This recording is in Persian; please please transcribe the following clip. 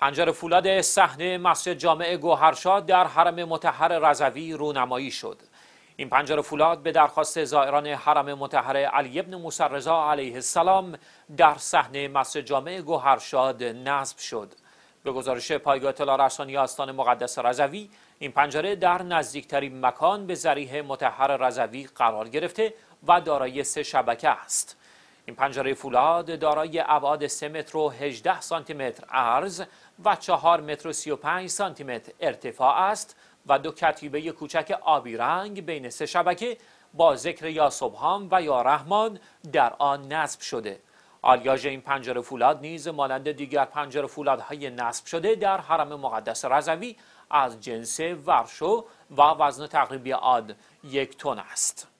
پنجره فولاد صحنه مسجد جامع گوهرشاد در حرم متحر رضوی رونمایی شد این پنجره فولاد به درخواست زائران حرم متحر علی ابن موسی علیه السلام در صحنه مسجد جامع گوهرشاد نصب شد به گزارش پایگاه اطلاع رسانی آستان مقدس رضوی این پنجره در نزدیکترین مکان به ذریح متحر رضوی قرار گرفته و دارای سه شبکه است این پنجره فولاد دارای ابعاد 3 متر و 18 سانتی متر عرض و 4 متر و 35 سانتی متر ارتفاع است و دو کتیبه کوچک آبی رنگ بین سه شبکه با ذکر یا صبحان و یا رحمان در آن نصب شده آلیاژ این پنجره فولاد نیز مانند دیگر پنجره فولادهای نصب شده در حرم مقدس رضوی از جنس ورشو و وزن تقریبی آن یک تن است